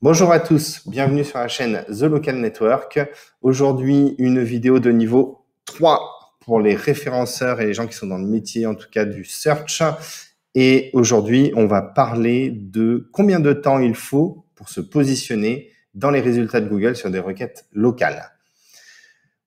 Bonjour à tous, bienvenue sur la chaîne The Local Network. Aujourd'hui, une vidéo de niveau 3 pour les référenceurs et les gens qui sont dans le métier, en tout cas du search. Et aujourd'hui, on va parler de combien de temps il faut pour se positionner dans les résultats de Google sur des requêtes locales.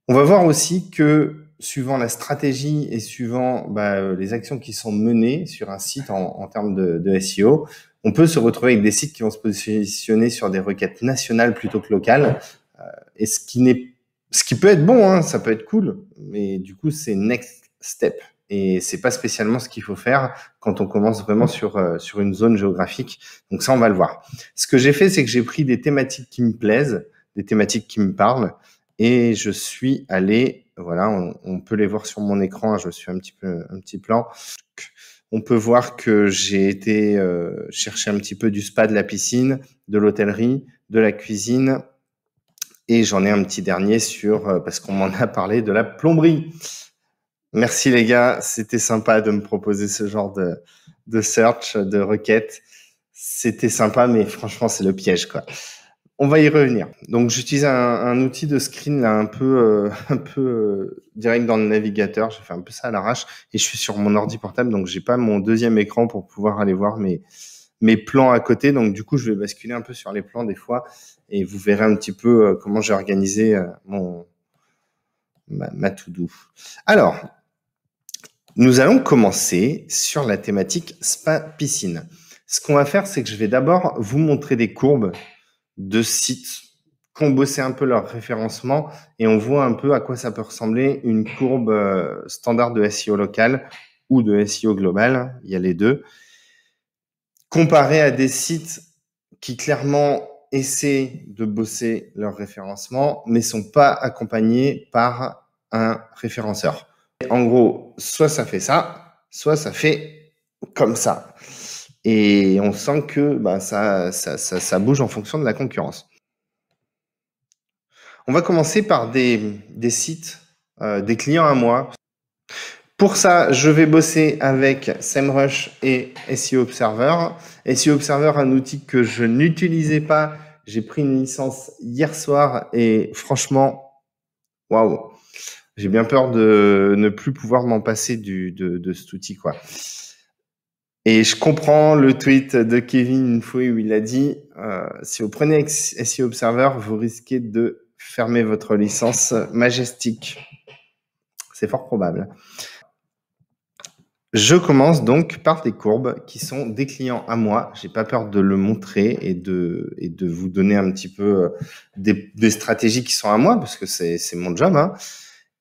On va voir aussi que suivant la stratégie et suivant bah, les actions qui sont menées sur un site en, termes de SEO, on peut se retrouver avec des sites qui vont se positionner sur des requêtes nationales plutôt que locales. Euh, et ce qui n'est, ce qui peut être bon, hein, ça peut être cool, mais du coup, c'est next step. Et c'est pas spécialement ce qu'il faut faire quand on commence vraiment sur euh, sur une zone géographique. Donc ça, on va le voir. Ce que j'ai fait, c'est que j'ai pris des thématiques qui me plaisent, des thématiques qui me parlent, et je suis allé, voilà, on, peut les voir sur mon écran. je suis un petit peu un petit plan on peut voir que j'ai été euh, chercher un petit peu du spa de la piscine, de l'hôtellerie, de la cuisine. Et j'en ai un petit dernier sur, euh, parce qu'on m'en a parlé, de la plomberie. Merci les gars, c'était sympa de me proposer ce genre de, de search, de requête. C'était sympa, mais franchement, c'est le piège, quoi. On va y revenir. Donc j'utilise un, outil de screen un peu euh, un peu euh, direct dans le navigateur. J'ai fait un peu ça à l'arrache et je suis sur mon ordi portable donc j'ai pas mon deuxième écran pour pouvoir aller voir mes plans à côté. Donc du coup je vais basculer un peu sur les plans des fois et vous verrez un petit peu euh, comment j'ai organisé mon ma, ma to do. Alors nous allons commencer sur la thématique spa piscine. Ce qu'on va faire c'est que je vais d'abord vous montrer des courbes de sites qui ont bossé un peu leur référencement et on voit un peu à quoi ça peut ressembler une courbe euh, standard de SEO local ou de SEO global, il y a les deux, comparé à des sites qui clairement essaient de bosser leur référencement mais sont pas accompagnés par un référenceur. En gros, soit ça fait ça, soit ça fait comme ça. Et on sent que bah, ça, ça, ça, bouge en fonction de la concurrence. On va commencer par des, des sites, euh, des clients à moi. Pour ça, je vais bosser avec SEMrush et SEO Observer. SEO Observer, un outil que je n'utilisais pas. J'ai pris une licence hier soir et franchement, waouh, j'ai bien peur de ne plus pouvoir m'en passer du, de, de, cet outil. quoi. Et je comprends le tweet de Kevin une fois où il a dit euh, si vous prenez SEO Observer, vous risquez de fermer votre licence majestique. » C'est fort probable. Je commence donc par des courbes qui sont des clients à moi. J'ai pas peur de le montrer et de, et de vous donner un petit peu euh, des, stratégies qui sont à moi parce que c'est mon job. Hein.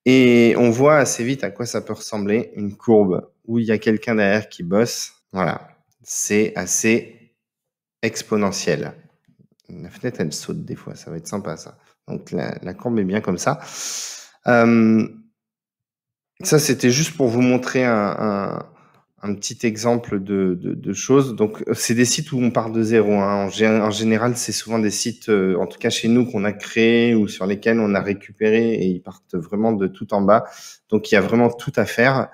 Et on voit assez vite à quoi ça peut ressembler une courbe où il y a quelqu'un derrière qui bosse voilà, c'est assez exponentiel. La fenêtre, elle saute des fois, ça va être sympa ça. Donc la, courbe est bien comme ça. Euh, ça, c'était juste pour vous montrer un, petit exemple de, choses. Donc, c'est des sites où on part de zéro. Hein. En, général, c'est souvent des sites, euh, en tout cas chez nous, qu'on a créés ou sur lesquels on a récupéré et ils partent vraiment de tout en bas. Donc, il y a vraiment tout à faire.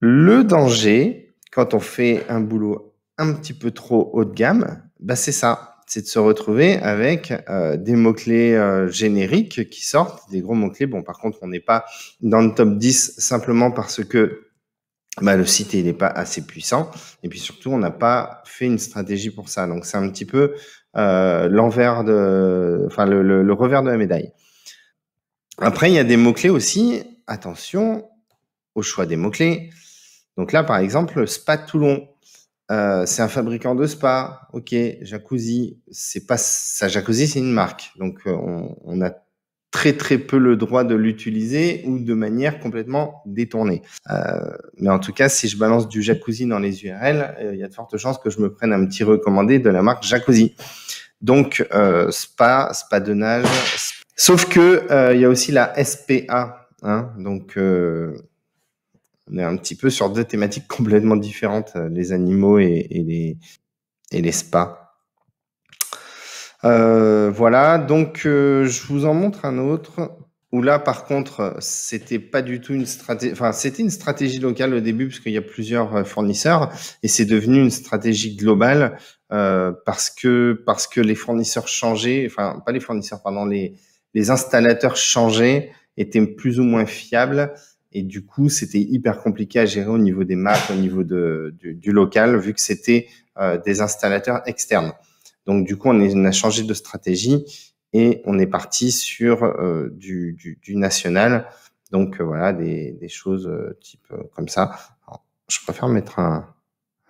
Le danger, quand on fait un boulot un petit peu trop haut de gamme, bah c'est ça, c'est de se retrouver avec euh, des mots-clés euh, génériques qui sortent, des gros mots-clés. Bon, par contre, on n'est pas dans le top 10 simplement parce que bah, le site n'est pas assez puissant et puis surtout on n'a pas fait une stratégie pour ça donc c'est un petit peu euh, l'envers de enfin le, revers de la médaille après il y a des mots clés aussi attention au choix des mots clés donc là, par exemple, Spa Toulon, euh, c'est un fabricant de spa. Ok, Jacuzzi, c'est pas ça. Jacuzzi, c'est une marque, donc euh, on, a très très peu le droit de l'utiliser ou de manière complètement détournée. Euh, mais en tout cas, si je balance du Jacuzzi dans les URL, il y a de fortes chances que je me prenne un petit recommandé de la marque Jacuzzi. Donc spa, spa de nage. Sauf que il y a aussi la SPA, hein. donc on est un petit peu sur deux thématiques complètement différentes, euh, les animaux et, les, spas. Euh, voilà, donc euh, je vous en montre un autre où là, par contre, c'était pas du tout une stratégie. Enfin, c'était une stratégie locale au début parce qu'il y a plusieurs fournisseurs et c'est devenu une stratégie globale parce que parce que les fournisseurs changeaient. Enfin, pas les fournisseurs, pardon, les les installateurs changeaient, étaient plus ou moins fiables et du coup, c'était hyper compliqué à gérer au niveau des maps, au niveau de, du, local, vu que c'était euh, des installateurs externes. Donc du coup, on, est, a changé de stratégie et on est parti sur euh, du, du, du, national. Donc euh, voilà, des, des choses type comme ça. je préfère mettre un,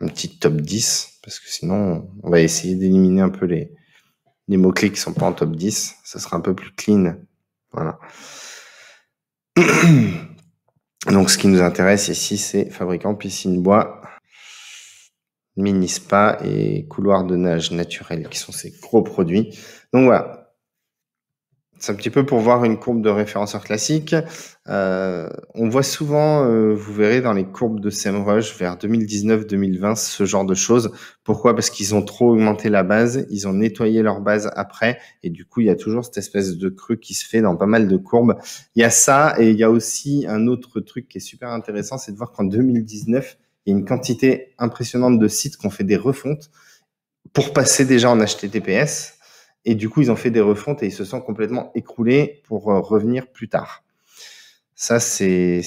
un, petit top 10 parce que sinon, on va essayer d'éliminer un peu les, les mots-clés qui sont pas en top 10. Ça sera un peu plus clean. Voilà. Donc, ce qui nous intéresse ici, c'est fabricant piscine bois, mini spa et couloir de nage naturel, qui sont ces gros produits. Donc voilà, c'est un petit peu pour voir une courbe de référenceur classique. Euh, on voit souvent, euh, vous verrez dans les courbes de SEMrush vers 2019-2020, ce genre de choses. Pourquoi Parce qu'ils ont trop augmenté la base, ils ont nettoyé leur base après, et du coup, il y a toujours cette espèce de creux qui se fait dans pas mal de courbes. Il y a ça, et il y a aussi un autre truc qui est super intéressant, c'est de voir qu'en 2019, il y a une quantité impressionnante de sites qui ont fait des refontes pour passer déjà en HTTPS et du coup, ils ont fait des refontes et ils se sont complètement écroulés pour euh, revenir plus tard. Ça, c'est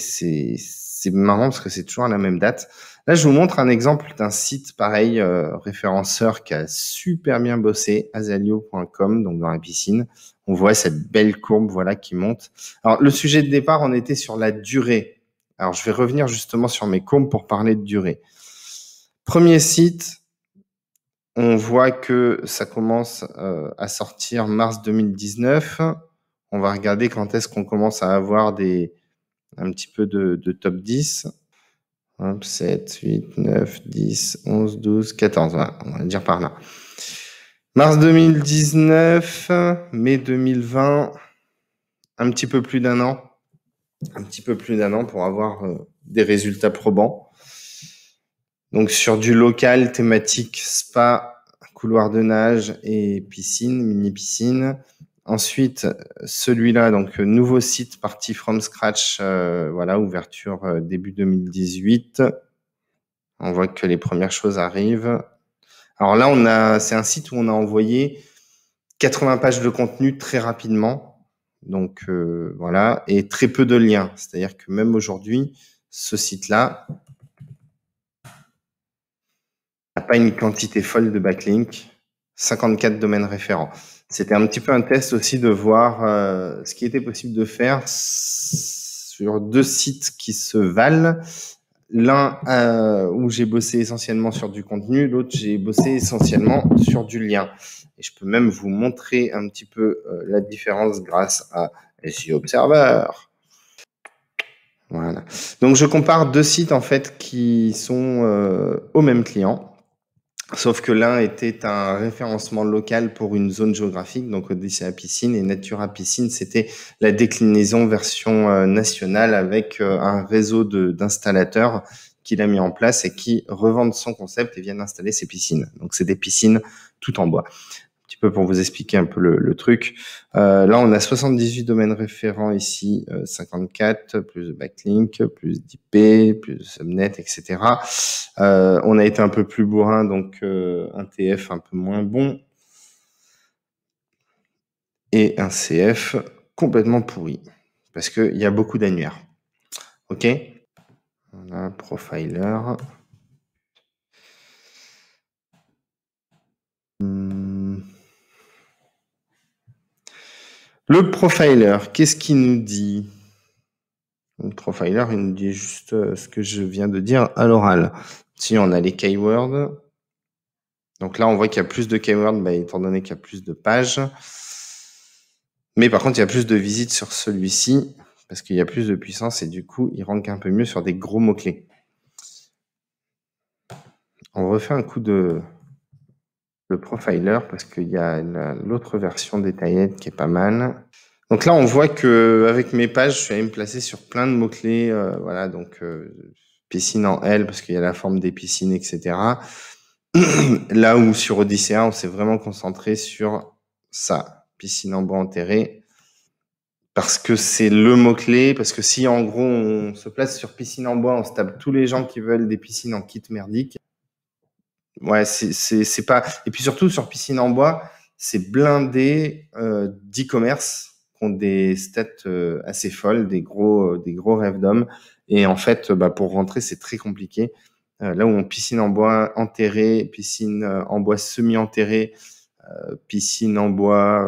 marrant parce que c'est toujours à la même date. Là, je vous montre un exemple d'un site pareil, euh, référenceur qui a super bien bossé, azalio.com, donc dans la piscine. On voit cette belle courbe voilà qui monte. Alors, le sujet de départ, on était sur la durée. Alors, je vais revenir justement sur mes courbes pour parler de durée. Premier site, on voit que ça commence euh, à sortir mars 2019. On va regarder quand est-ce qu'on commence à avoir des un petit peu de, top 10. Hop, 7, 8, 9, 10, 11, 12, 14. Voilà, on va dire par là. Mars 2019, mai 2020, un petit peu plus d'un an. Un petit peu plus d'un an pour avoir euh, des résultats probants. Donc sur du local, thématique spa, couloir de nage et piscine, mini piscine. Ensuite, celui-là, donc nouveau site parti from scratch, euh, voilà, ouverture euh, début 2018. On voit que les premières choses arrivent. Alors là, on a, c'est un site où on a envoyé 80 pages de contenu très rapidement. Donc euh, voilà, et très peu de liens. C'est-à-dire que même aujourd'hui, ce site-là, pas une quantité folle de backlink, 54 domaines référents. C'était un petit peu un test aussi de voir euh, ce qui était possible de faire sur deux sites qui se valent. L'un euh, où j'ai bossé essentiellement sur du contenu, l'autre j'ai bossé essentiellement sur du lien. Et je peux même vous montrer un petit peu euh, la différence grâce à SEO Observer. Voilà. Donc je compare deux sites en fait qui sont au même client. Sauf que l'un était un référencement local pour une zone géographique, donc Odyssée à piscine et Natura piscine, c'était la déclinaison version euh, nationale avec euh, un réseau d'installateurs qu'il a mis en place et qui revendent son concept et viennent installer ses piscines. Donc c'est des piscines tout en bois pour vous expliquer un peu le, truc. Euh, là, on a 78 domaines référents ici, 54, euh, plus de backlink, plus d'IP, plus de subnet, etc. Euh, on a été un peu plus bourrin, donc un TF un peu moins bon. Et un CF complètement pourri. Parce qu'il y a beaucoup d'annuaires. OK On a profiler. Le profiler, qu'est-ce qu'il nous dit Le profiler, il nous dit juste euh, ce que je viens de dire à l'oral. Si on a les keywords, donc là on voit qu'il y a plus de keywords, bah, étant donné qu'il y a plus de pages. Mais par contre, il y a plus de visites sur celui-ci parce qu'il y a plus de puissance et du coup, il rentre un peu mieux sur des gros mots-clés. On refait un coup de, profiler parce qu'il y a l'autre version détaillée qui est pas mal. Donc là, on voit que avec mes pages, je suis allé me placer sur plein de mots clés. Euh, voilà, donc euh, piscine en L parce qu'il y a la forme des piscines, etc. là où sur Odyssea, on s'est vraiment concentré sur ça, piscine en bois enterré, parce que c'est le mot clé. Parce que si en gros on se place sur piscine en bois, on se tape tous les gens qui veulent des piscines en kit merdique ouais, c'est pas. Et puis surtout, sur piscine en bois, c'est blindé euh, d'e-commerce qui ont des stats euh, assez folles, des gros, euh, des gros rêves d'hommes. Et en fait, euh, bah, pour rentrer, c'est très compliqué. là où on piscine en bois enterrée, piscine en bois semi-enterrée, piscine en bois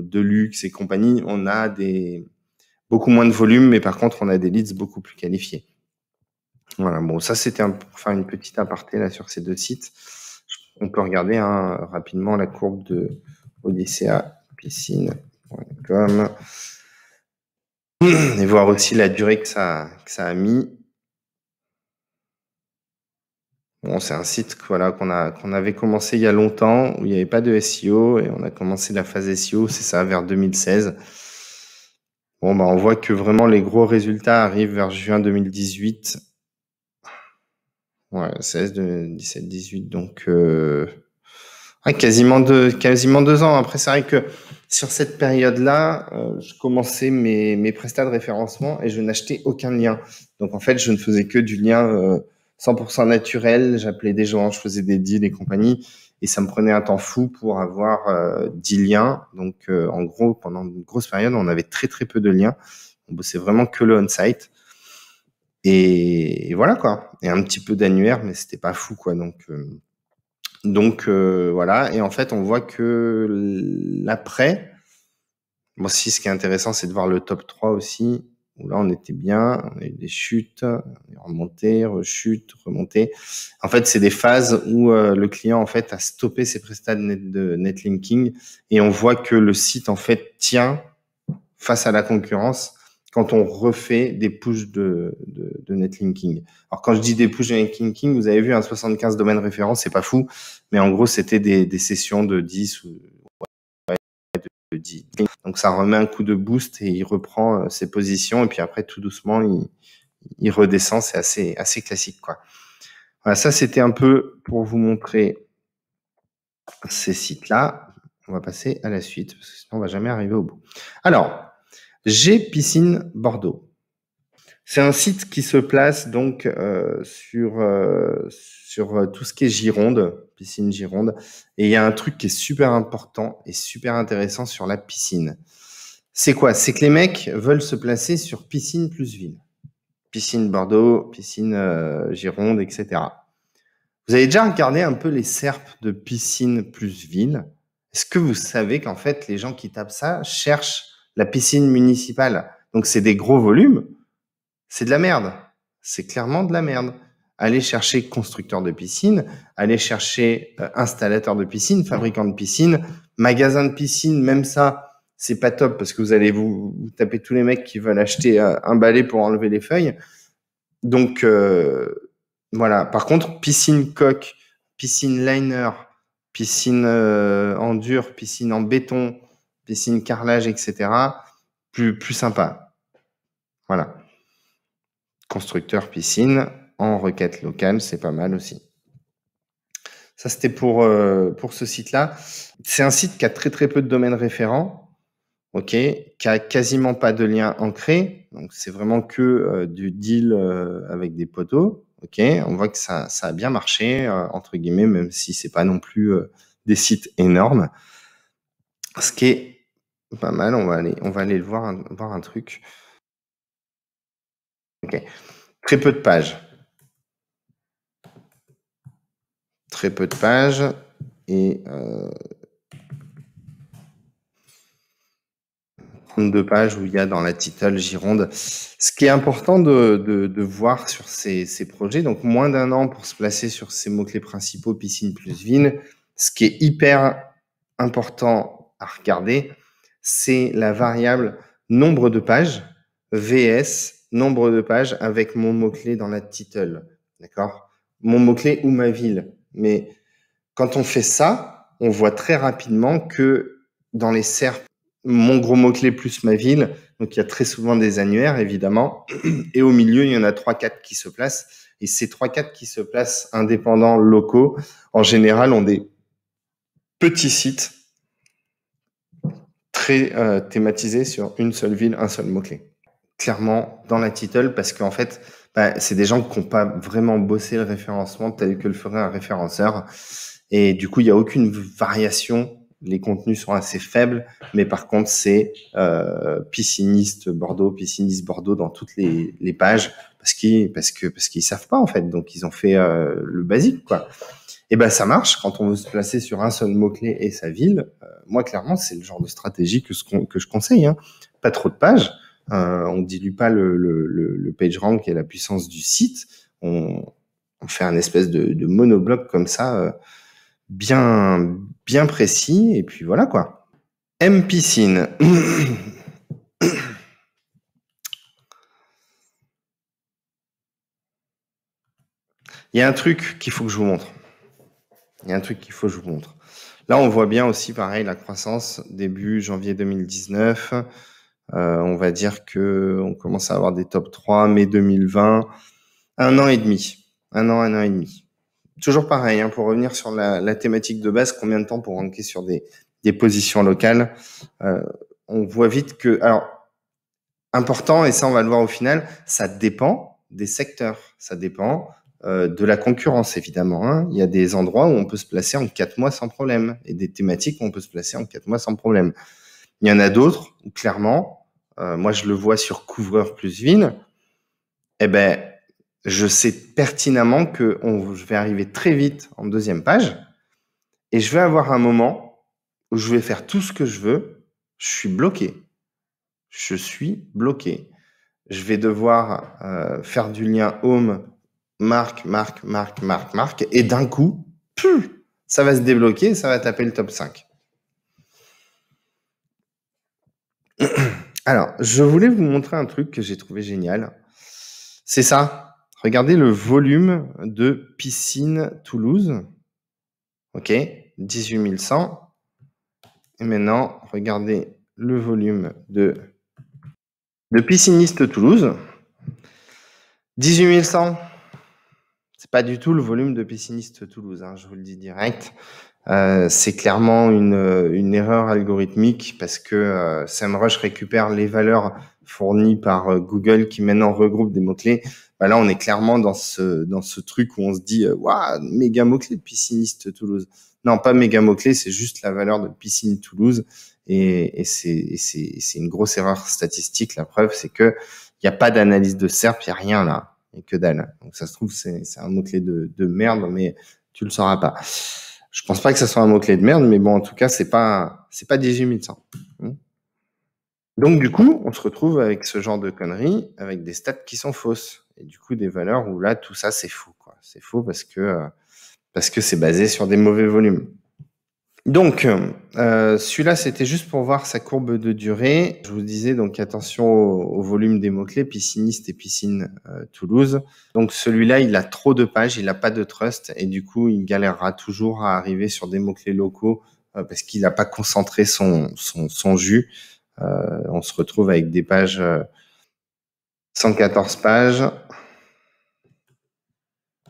de luxe et compagnie, on a des beaucoup moins de volume, mais par contre, on a des leads beaucoup plus qualifiés. Voilà, bon, ça c'était pour faire une petite aparté là sur ces deux sites. On peut regarder hein, rapidement la courbe de Odyssea piscine.com et voir aussi la durée que ça, ça a mis. Bon, c'est un site voilà, qu'on avait commencé il y a longtemps où il n'y avait pas de SEO et on a commencé la phase SEO, c'est ça, vers 2016. Bon, bah, on voit que vraiment les gros résultats arrivent vers juin 2018 Ouais, 16, 17, 18. Donc, euh, quasiment, deux, quasiment deux ans. Après, c'est vrai que sur cette période-là, euh, je commençais mes, mes prestats de référencement et je n'achetais aucun lien. Donc, en fait, je ne faisais que du lien 100% euh, naturel. J'appelais des gens, je faisais des deals et compagnie. Et ça me prenait un temps fou pour avoir 10 liens. Donc, en gros, pendant une grosse période, on avait très, très peu de liens. On bossait vraiment que le on-site. Et, voilà quoi. Et un petit peu d'annuaire, mais c'était pas fou quoi. Donc, euh, donc euh, voilà. Et en fait, on voit que l'après. Moi, aussi, ce qui est intéressant, c'est de voir le top 3 aussi, où là, on était bien, on a eu des chutes, remontées, rechutes, remontées. En fait, c'est des phases où euh, le client, en fait, a stoppé ses prestats de netlinking et on voit que le site, en fait, tient face à la concurrence quand on refait des pushes de, de, de, netlinking. Alors quand je dis des pushes de netlinking, vous avez vu un 75 domaines référence, c'est pas fou, mais en gros c'était des, des, sessions de 10 ou 10. Donc ça remet un coup de boost et il reprend euh, ses positions et puis après tout doucement il, il redescend, c'est assez assez classique quoi. Voilà, ça c'était un peu pour vous montrer ces sites là. On va passer à la suite parce que sinon on va jamais arriver au bout. Alors j'ai Piscine Bordeaux. C'est un site qui se place donc euh, sur, euh, sur euh, tout ce qui est Gironde, piscine Gironde. Et il y a un truc qui est super important et super intéressant sur la piscine. C'est quoi C'est que les mecs veulent se placer sur piscine plus ville. Piscine Bordeaux, piscine Gironde, etc. Vous avez déjà regardé un peu les serpes de piscine plus ville Est-ce que vous savez qu'en fait, les gens qui tapent ça cherchent la piscine municipale. Donc c'est des gros volumes, c'est de la merde. C'est clairement de la merde. Allez chercher constructeur de piscine, allez chercher euh, installateur de piscine, fabricant de piscine, magasin de piscine, même ça, c'est pas top parce que vous allez vous, taper tous les mecs qui veulent acheter euh, un balai pour enlever les feuilles. Donc euh, voilà. Par contre, piscine coque, piscine liner, piscine en dur, piscine en béton, piscine, carrelage, etc. Plus, plus sympa. Voilà. Constructeur piscine en requête locale, c'est pas mal aussi. Ça, c'était pour, euh, pour ce site-là. C'est un site qui a très très peu de domaines référents, ok, qui a quasiment pas de lien ancré. Donc, c'est vraiment que euh, du deal euh, avec des poteaux. Ok, on voit que ça, ça a bien marché, entre guillemets, même si c'est pas non plus des sites énormes. Ce qui est pas mal, on va aller, on va aller voir, un- un truc. Très peu de pages. Très peu de pages. Et euh, de pages où il y a dans la title Gironde. Ce qui est important de, voir sur ces, ces, projets, donc moins d'un an pour se placer sur ces mots-clés principaux, piscine plus ville. Ce qui est hyper important à regarder, c'est la variable nombre de pages, VS, nombre de pages avec mon mot-clé dans la title. D'accord Mon mot-clé ou ma ville. Mais quand on fait ça, on voit très rapidement que dans les SERP, mon gros mot-clé plus ma ville, donc il y a très souvent des annuaires, évidemment, et au milieu, il y en a 3-4 qui se placent. Et ces 3-4 qui se placent indépendants locaux, en général, ont des petits sites euh, thématisé sur une seule ville, un seul mot-clé. Clairement dans la title, parce qu'en fait, bah, c'est des gens qui n'ont pas vraiment bossé le référencement tel que le ferait un référenceur. Et du coup, il n'y a aucune variation. Les contenus sont assez faibles, mais par contre, c'est euh, pisciniste Bordeaux, pisciniste Bordeaux dans toutes les, pages, parce qu'ils parce que parce qu'ils savent pas en fait. Donc, ils ont fait euh, le basique quoi et eh ben ça marche quand on veut se placer sur un seul mot clé et sa ville. Euh, moi clairement c'est le genre de stratégie que, ce que je conseille. Hein. Pas trop de pages, euh, on ne dilue pas le, le, le, page rank et la puissance du site. On, fait un espèce de, de monobloc comme ça, euh, bien bien précis et puis voilà quoi. M piscine. Il y a un truc qu'il faut que je vous montre. Il y a un truc qu'il faut que je vous montre. Là, on voit bien aussi, pareil, la croissance début janvier 2019. Euh, on va dire que on commence à avoir des top 3 mai 2020. Un an et demi. Un an, un an et demi. Toujours pareil, hein, pour revenir sur la, thématique de base, combien de temps pour ranker sur des, positions locales euh, On voit vite que... Alors, important, et ça on va le voir au final, ça dépend des secteurs. Ça dépend euh, de la concurrence, évidemment. Hein. Il y a des endroits où on peut se placer en quatre mois sans problème et des thématiques où on peut se placer en quatre mois sans problème. Il y en a d'autres clairement, euh, moi, je le vois sur couvreur plus ville. Eh ben, je sais pertinemment que je vais arriver très vite en deuxième page et je vais avoir un moment où je vais faire tout ce que je veux. Je suis bloqué. Je suis bloqué. Je vais devoir euh, faire du lien home marque, marque, marque, marque, marque, et d'un coup, ça va se débloquer, ça va taper le top 5. Alors, je voulais vous montrer un truc que j'ai trouvé génial. C'est ça. Regardez le volume de piscine Toulouse. OK 18 100. Et maintenant, regardez le volume de, de pisciniste Toulouse. 18 100 pas du tout le volume de piscinistes Toulouse, hein, je vous le dis direct. Euh, c'est clairement euh, une, erreur algorithmique parce que euh, SEMrush récupère les valeurs fournies par euh, Google qui maintenant regroupe des mots-clés. Bah là, on est clairement dans ce, dans ce truc où on se dit Waouh, méga mot-clé de pisciniste Toulouse. Non, pas méga mot-clé, c'est juste la valeur de piscine Toulouse. Et, et c'est une grosse erreur statistique. La preuve, c'est que il n'y a pas d'analyse de SERP, il a rien là et que dalle. Hein. Donc ça se trouve, c'est un mot-clé de, merde, mais tu le sauras pas. Je pense pas que ça soit un mot-clé de merde, mais bon, en tout cas, c'est pas, c'est pas 18100. Hein. Mmh. Donc du coup, on se retrouve avec ce genre de conneries, avec des stats qui sont fausses. Et du coup, des valeurs où là, tout ça, c'est faux. C'est faux parce que, euh, parce que c'est basé sur des mauvais volumes. Donc, euh, euh, celui-là, c'était juste pour voir sa courbe de durée. Je vous disais donc attention au, volume des mots-clés, pisciniste et piscine euh, Toulouse. Donc celui-là, il a trop de pages, il n'a pas de trust et du coup, il galérera toujours à arriver sur des mots-clés locaux parce qu'il n'a pas concentré son, son, jus. on se retrouve avec des pages 114 pages.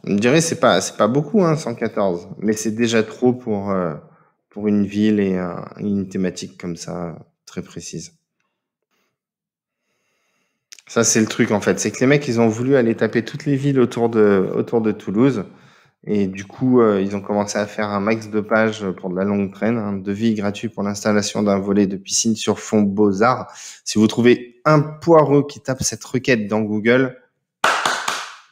On dirait c'est pas c'est pas beaucoup hein, 114, mais c'est déjà trop pour pour une ville et une thématique comme ça très précise. Ça, c'est le truc en fait. C'est que les mecs, ils ont voulu aller taper toutes les villes autour de, autour de Toulouse. Et du coup, euh, ils ont commencé à faire un max de pages pour de la longue traîne, un hein. devis gratuit pour l'installation d'un volet de piscine sur fond Beaux-Arts. Si vous trouvez un poireux qui tape cette requête dans Google,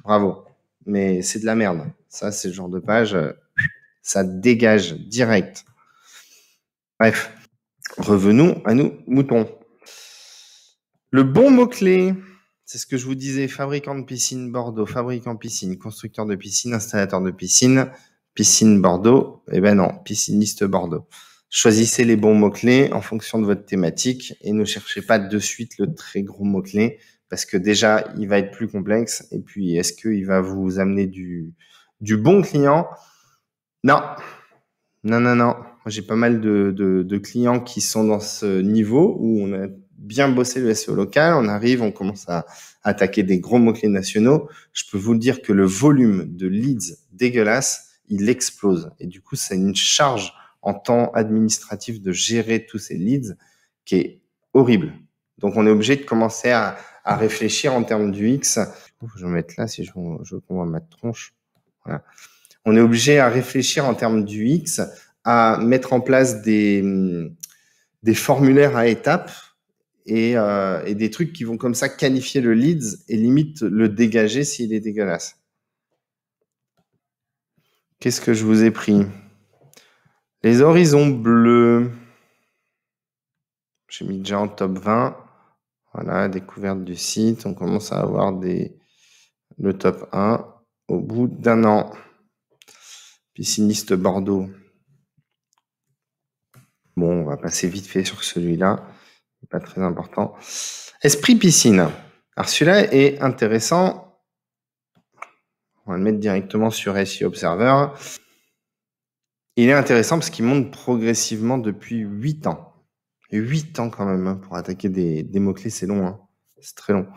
bravo. Mais c'est de la merde. Ça, c'est le genre de page, ça dégage direct. Bref, revenons à nous, moutons. Le bon mot-clé, c'est ce que je vous disais, fabricant de piscine Bordeaux, fabricant piscine, constructeur de piscine, installateur de piscine, piscine Bordeaux, eh ben non, pisciniste Bordeaux. Choisissez les bons mots-clés en fonction de votre thématique et ne cherchez pas de suite le très gros mot-clé parce que déjà, il va être plus complexe et puis est-ce qu'il va vous amener du, du bon client Non, non, non, non j'ai pas mal de, de, de, clients qui sont dans ce niveau où on a bien bossé le SEO local, on arrive, on commence à attaquer des gros mots-clés nationaux. Je peux vous dire que le volume de leads dégueulasse, il explose. Et du coup, c'est une charge en temps administratif de gérer tous ces leads qui est horrible. Donc, on est obligé de commencer à, à réfléchir en termes du X. Oh, je vais mettre là si je, je vois ma tronche. Voilà. On est obligé à réfléchir en termes du X à mettre en place des, des formulaires à étapes euh, et, des trucs qui vont comme ça qualifier le leads et limite le dégager s'il est dégueulasse. Qu'est-ce que je vous ai pris Les horizons bleus. J'ai mis déjà en top 20. Voilà, découverte du site. On commence à avoir des... le top 1 au bout d'un an. Pisciniste Bordeaux. Bon, on va passer vite fait sur celui-là. Pas très important. Esprit piscine. Alors celui-là est intéressant. On va le mettre directement sur SI Observer. Il est intéressant parce qu'il monte progressivement depuis 8 ans. 8 ans quand même hein, pour attaquer des, mots-clés, c'est long. Hein. C'est très long.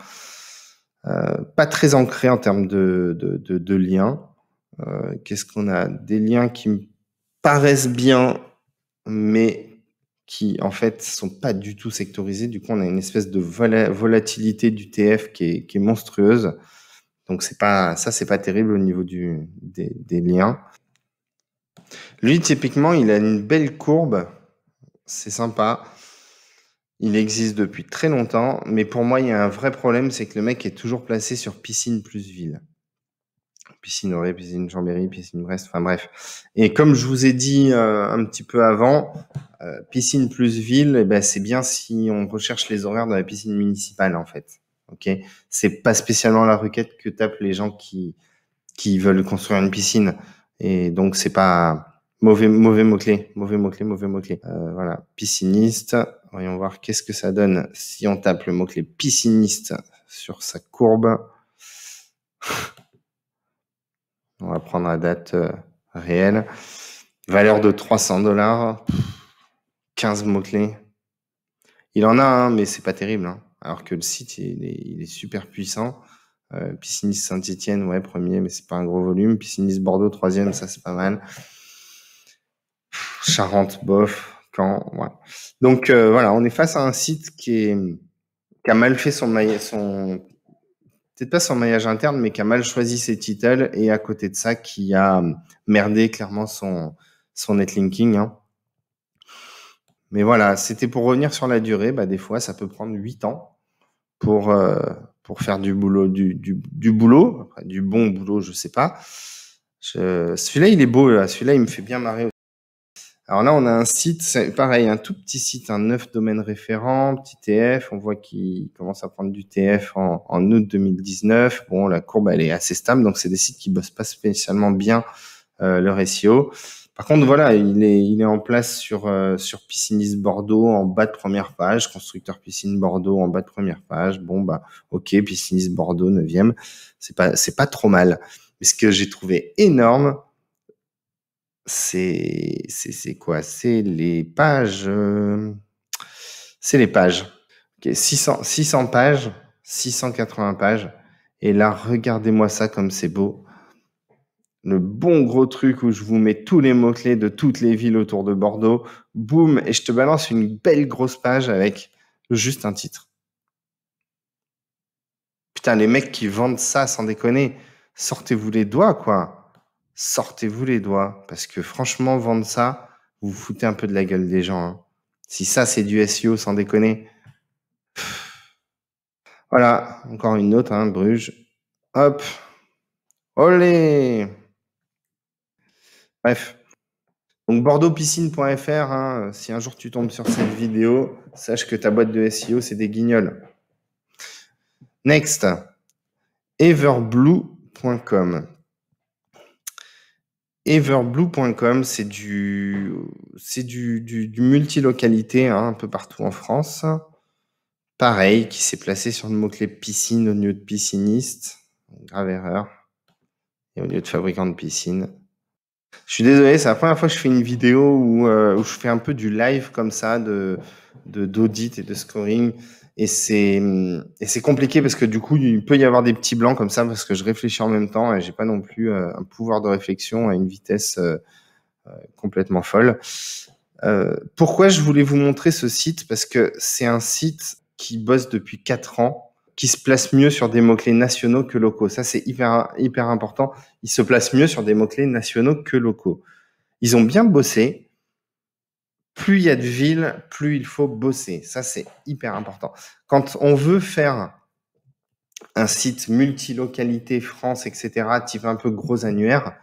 Euh, pas très ancré en termes de, liens. Euh, qu'est-ce qu'on a Des liens qui me paraissent bien, mais qui en fait sont pas du tout sectorisés. Du coup, on a une espèce de volatilité du TF qui est, monstrueuse. Donc c'est pas ça, c'est pas terrible au niveau du, des, des, liens. Lui typiquement, il a une belle courbe, c'est sympa. Il existe depuis très longtemps, mais pour moi, il y a un vrai problème, c'est que le mec est toujours placé sur piscine plus ville piscine Auré, piscine Chambéry, piscine Brest, enfin bref. Et comme je vous ai dit euh, un petit peu avant, euh, piscine plus ville, eh ben, c'est bien si on recherche les horaires de la piscine municipale en fait. Ok, c'est pas spécialement la requête que tapent les gens qui qui veulent construire une piscine. Et donc c'est pas mauvais mauvais mot clé, mauvais mot clé, mauvais mot clé. Euh, voilà, pisciniste. Voyons voir qu'est-ce que ça donne si on tape le mot clé pisciniste sur sa courbe. On va prendre la date euh, réelle. Valeur de 300 dollars. 15 mots-clés. Il en a un, mais mais c'est pas terrible. Hein. Alors que le site, il est, super puissant. Euh, Saint-Etienne, ouais, premier, mais c'est pas un gros volume. Piscinis Bordeaux, troisième, ça c'est pas mal. Charente, bof, Caen, Donc euh, voilà, on est face à un site qui, a mal fait son, son, peut-être pas son maillage interne, mais qui a mal choisi ses titles et à côté de ça, qui a hum, merdé clairement son, netlinking. Hein. Mais voilà, c'était pour revenir sur la durée. Bah, des fois, ça peut prendre 8 ans pour, euh, pour faire du boulot, du, boulot, du bon boulot, je sais pas. Celui-là, il est beau. Celui-là, il me fait bien marrer. Alors là, on a un site, c'est pareil, un tout petit site, un neuf domaines référents, petit TF. On voit qu'il commence à prendre du TF en, août 2019. Bon, la courbe, elle est assez stable, donc c'est des sites qui bossent pas spécialement bien euh, leur SEO. Par contre, voilà, il est, il est en place sur, euh, sur Piscinis Bordeaux en bas de première page, constructeur piscine Bordeaux en bas de première page. Bon, bah, ok, Piscinis Bordeaux neuvième, c'est pas, c'est pas trop mal. Mais ce que j'ai trouvé énorme, c'est, c'est, quoi C'est les pages. Euh, c'est les pages. 600, 600 pages, 680 pages. Et là, regardez-moi ça comme c'est beau. Le bon gros truc où je vous mets tous les mots-clés de toutes les villes autour de Bordeaux. Boum, et je te balance une belle grosse page avec juste un titre. Putain, les mecs qui vendent ça, sans déconner, sortez-vous les doigts, quoi sortez-vous les doigts, parce que franchement, vendre ça, vous vous foutez un peu de la gueule des gens. Hein. Si ça, c'est du SEO, sans déconner. Voilà, encore une autre, hein, Bruges. Hop. Olé Bref. Donc bordeauxpiscine.fr, hein, si un jour tu tombes sur cette vidéo, sache que ta boîte de SEO, c'est des guignols. Next, everblue.com. Everblue.com, c'est du, c'est du, du, du multilocalité hein, un peu partout en France. Pareil, qui s'est placé sur le mot-clé piscine au lieu de pisciniste. Grave erreur. Et au lieu de fabricant de piscine. Je suis désolé, c'est la première fois que je fais une vidéo où, euh, où je fais un peu du live comme ça, de, d'audit et de scoring. Et c'est et c'est compliqué parce que du coup, il peut y avoir des petits blancs comme ça parce que je réfléchis en même temps et j'ai pas non plus euh, un pouvoir de réflexion à une vitesse euh, euh, complètement folle. pourquoi je voulais vous montrer ce site Parce que c'est un site qui bosse depuis 4 ans, qui se place mieux sur des mots-clés nationaux que locaux. Ça, c'est hyper, hyper important. Ils se placent mieux sur des mots-clés nationaux que locaux. Ils ont bien bossé, plus il y a de villes, plus il faut bosser. Ça, c'est hyper important. Quand on veut faire un site multilocalité France, etc., type un peu gros annuaire,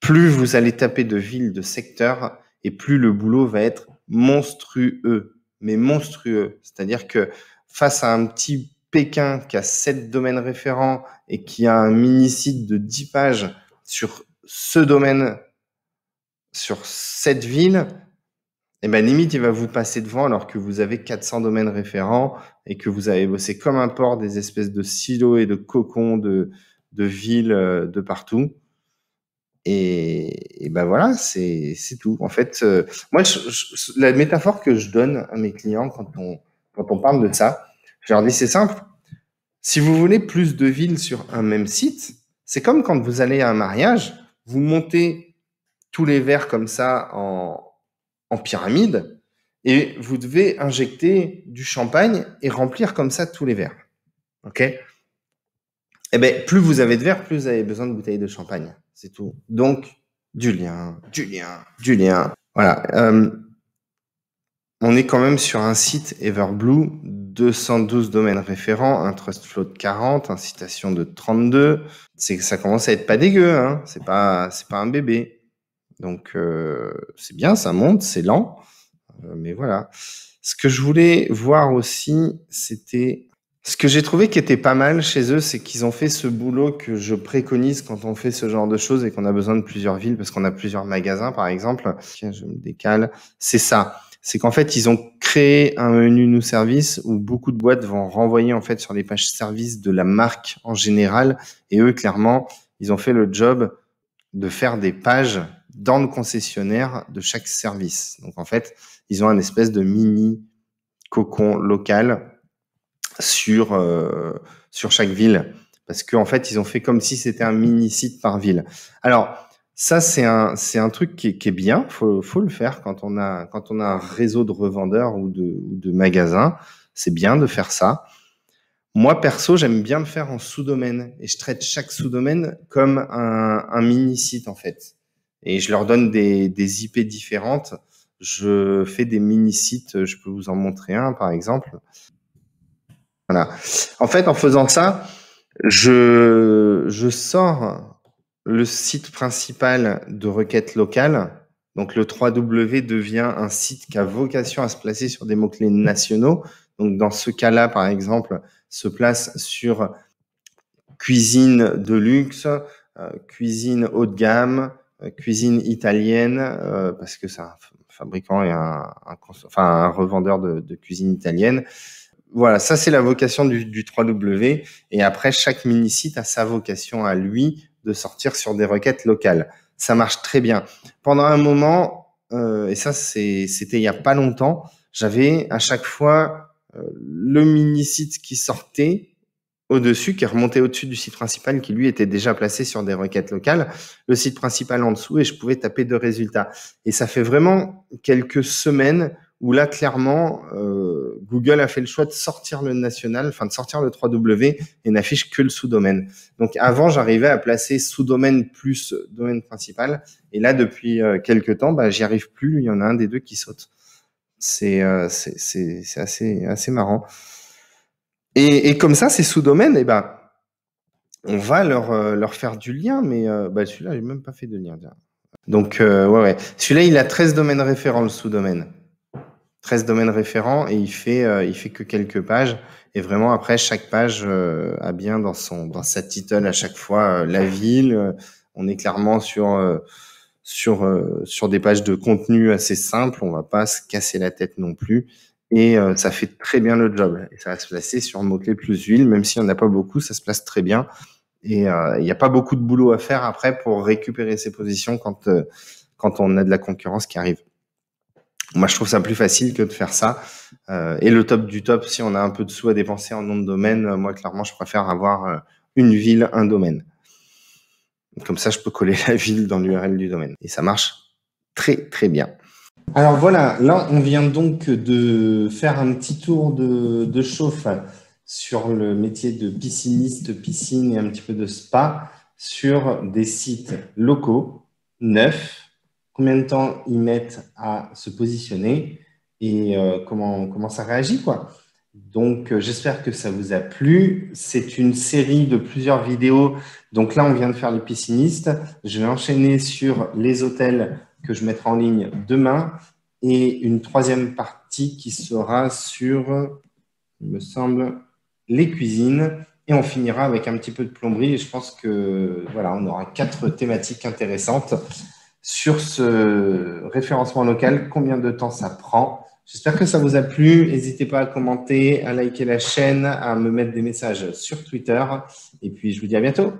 plus vous allez taper de villes, de secteurs, et plus le boulot va être monstrueux. Mais monstrueux. C'est-à-dire que face à un petit Pékin qui a sept domaines référents et qui a un mini-site de 10 pages sur ce domaine, sur cette ville, et eh ben limite, il va vous passer devant alors que vous avez 400 domaines référents et que vous avez bossé comme un port des espèces de silos et de cocons de, de villes euh, de partout. Et, ben voilà, c'est tout. En fait, euh, moi, je, la métaphore que je donne à mes clients quand on, quand on parle de ça, je leur dis c'est simple. Si vous voulez plus de villes sur un même site, c'est comme quand vous allez à un mariage, vous montez tous les verres comme ça en, en pyramide et vous devez injecter du champagne et remplir comme ça tous les verres. OK Eh bien, plus vous avez de verres, plus vous avez besoin de bouteilles de champagne. C'est tout. Donc, du lien, du lien, du lien. Voilà. Euh, on est quand même sur un site Everblue, 212 domaines référents, un trust flow de 40, une citation de 32. C'est que ça commence à être pas dégueu, hein. C'est pas, c'est pas un bébé. Donc euh, c'est bien, ça monte, c'est lent, euh, mais voilà. Ce que je voulais voir aussi, c'était ce que j'ai trouvé qui était pas mal chez eux, c'est qu'ils ont fait ce boulot que je préconise quand on fait ce genre de choses et qu'on a besoin de plusieurs villes parce qu'on a plusieurs magasins, par exemple. je me décale. C'est ça. C'est qu'en fait, ils ont créé un menu nous service où beaucoup de boîtes vont renvoyer en fait sur les pages service de la marque en général. Et eux, clairement, ils ont fait le job de faire des pages dans le concessionnaire de chaque service. Donc en fait, ils ont une espèce de mini cocon local sur, euh, sur chaque ville. Parce qu'en fait, ils ont fait comme si c'était un mini site par ville. Alors, ça, c'est un, c'est un truc qui est, bien. Faut, faut le faire quand on a, quand on a un réseau de revendeurs ou de, magasins. C'est bien de faire ça. Moi, perso, j'aime bien le faire en sous-domaine et je traite chaque sous-domaine comme un mini-site, en fait et je leur donne des, des IP différentes. Je fais des mini-sites, je peux vous en montrer un par exemple. Voilà. En fait, en faisant ça, je, je sors le site principal de requête locale. Donc le 3W devient un site qui a vocation à se placer sur des mots-clés nationaux. Donc dans ce cas-là, par exemple, se place sur cuisine de luxe, euh, cuisine haut de gamme, euh, cuisine italienne, euh, parce que c'est un fabricant et un, enfin, un revendeur de, cuisine italienne. Voilà, ça c'est la vocation du, du 3W. Et après, chaque mini-site a sa vocation à lui de sortir sur des requêtes locales. Ça marche très bien. Pendant un moment, euh, et ça c'était il n'y a pas longtemps, j'avais à chaque fois euh, le mini-site qui sortait au-dessus, qui est remonté au-dessus du site principal, qui lui était déjà placé sur des requêtes locales, le site principal en dessous, et je pouvais taper deux résultats. Et ça fait vraiment quelques semaines où là, clairement, euh, Google a fait le choix de sortir le national, enfin de sortir le 3W et n'affiche que le sous-domaine. Donc avant, j'arrivais à placer sous-domaine plus domaine principal, et là, depuis euh, quelques temps, bah, j'y arrive plus, il y en a un des deux qui saute. C'est euh, c'est assez, assez marrant. Et, comme ça, ces sous-domaines, Et eh ben, on va leur, euh, leur faire du lien, mais euh, bah, celui-là, j'ai même pas fait de lien. Donc, euh, ouais, ouais. Celui-là, il a 13 domaines référents, le sous-domaine. 13 domaines référents et il fait, il fait que quelques pages. Et vraiment, après, chaque page a bien dans, son, dans sa title à chaque fois la ville. on est clairement sur, sur, sur des pages de contenu assez simples. On va pas se casser la tête non plus et euh, ça fait très bien le job. Et ça va se placer sur mot-clé plus huile, même si on n'a pas beaucoup, ça se place très bien. Et euh, il n'y a pas beaucoup de boulot à faire après pour récupérer ses positions quand, euh, quand on a de la concurrence qui arrive. Moi, je trouve ça plus facile que de faire ça. et le top du top, si on a un peu de sous à dépenser en nom de domaine, moi, clairement, je préfère avoir une ville, un domaine. Comme ça, je peux coller la ville dans l'URL du domaine. Et ça marche très, très bien. Alors voilà, là on vient donc de faire un petit tour de, chauffe sur le métier de pisciniste, piscine et un petit peu de spa sur des sites locaux, neufs, combien de temps ils mettent à se positionner et euh, comment, ça réagit quoi. Donc euh, j'espère que ça vous a plu. C'est une série de plusieurs vidéos. Donc là on vient de faire les piscinistes. Je vais enchaîner sur les hôtels que je mettrai en ligne demain et une troisième partie qui sera sur, il me semble, les cuisines. Et on finira avec un petit peu de plomberie. Et je pense que voilà, on aura quatre thématiques intéressantes sur ce référencement local. Combien de temps ça prend J'espère que ça vous a plu. N'hésitez pas à commenter, à liker la chaîne, à me mettre des messages sur Twitter. Et puis, je vous dis à bientôt.